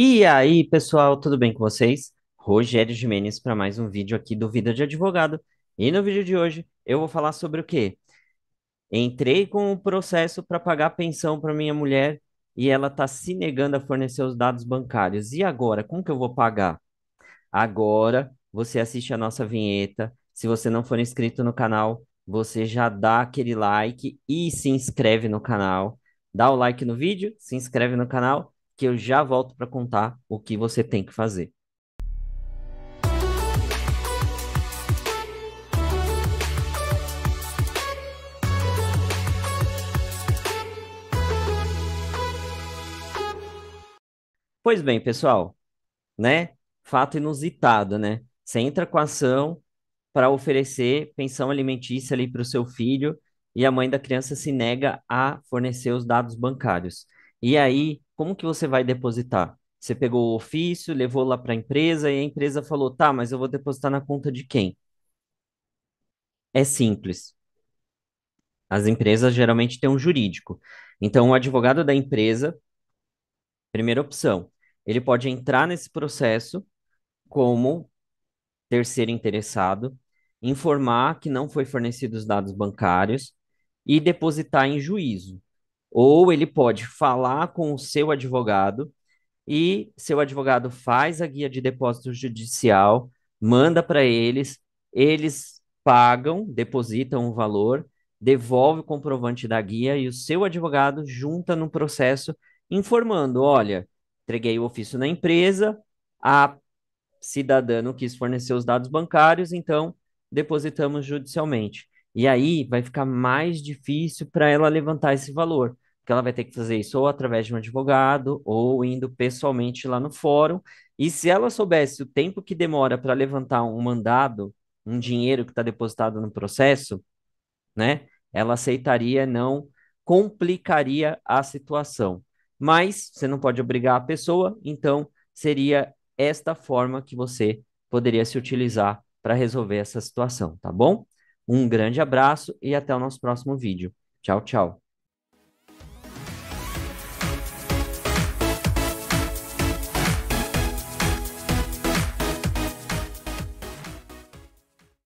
E aí, pessoal, tudo bem com vocês? Rogério Jimenez para mais um vídeo aqui do Vida de Advogado. E no vídeo de hoje eu vou falar sobre o quê? Entrei com o um processo para pagar pensão para minha mulher e ela está se negando a fornecer os dados bancários. E agora, como que eu vou pagar? Agora você assiste a nossa vinheta. Se você não for inscrito no canal, você já dá aquele like e se inscreve no canal. Dá o like no vídeo, se inscreve no canal que eu já volto para contar o que você tem que fazer. Pois bem, pessoal, né? Fato inusitado, né? Você entra com a ação para oferecer pensão alimentícia ali para o seu filho e a mãe da criança se nega a fornecer os dados bancários. E aí como que você vai depositar? Você pegou o ofício, levou lá para a empresa e a empresa falou: tá, mas eu vou depositar na conta de quem? É simples. As empresas geralmente têm um jurídico. Então, o advogado da empresa, primeira opção, ele pode entrar nesse processo como terceiro interessado, informar que não foi fornecido os dados bancários e depositar em juízo. Ou ele pode falar com o seu advogado e seu advogado faz a guia de depósito judicial, manda para eles, eles pagam, depositam o valor, devolve o comprovante da guia e o seu advogado junta no processo informando, olha, entreguei o ofício na empresa, a cidadã não quis fornecer os dados bancários, então depositamos judicialmente. E aí vai ficar mais difícil para ela levantar esse valor, porque ela vai ter que fazer isso ou através de um advogado ou indo pessoalmente lá no fórum. E se ela soubesse o tempo que demora para levantar um mandado, um dinheiro que está depositado no processo, né? Ela aceitaria, não complicaria a situação. Mas você não pode obrigar a pessoa, então seria esta forma que você poderia se utilizar para resolver essa situação, tá bom? Um grande abraço e até o nosso próximo vídeo. Tchau, tchau.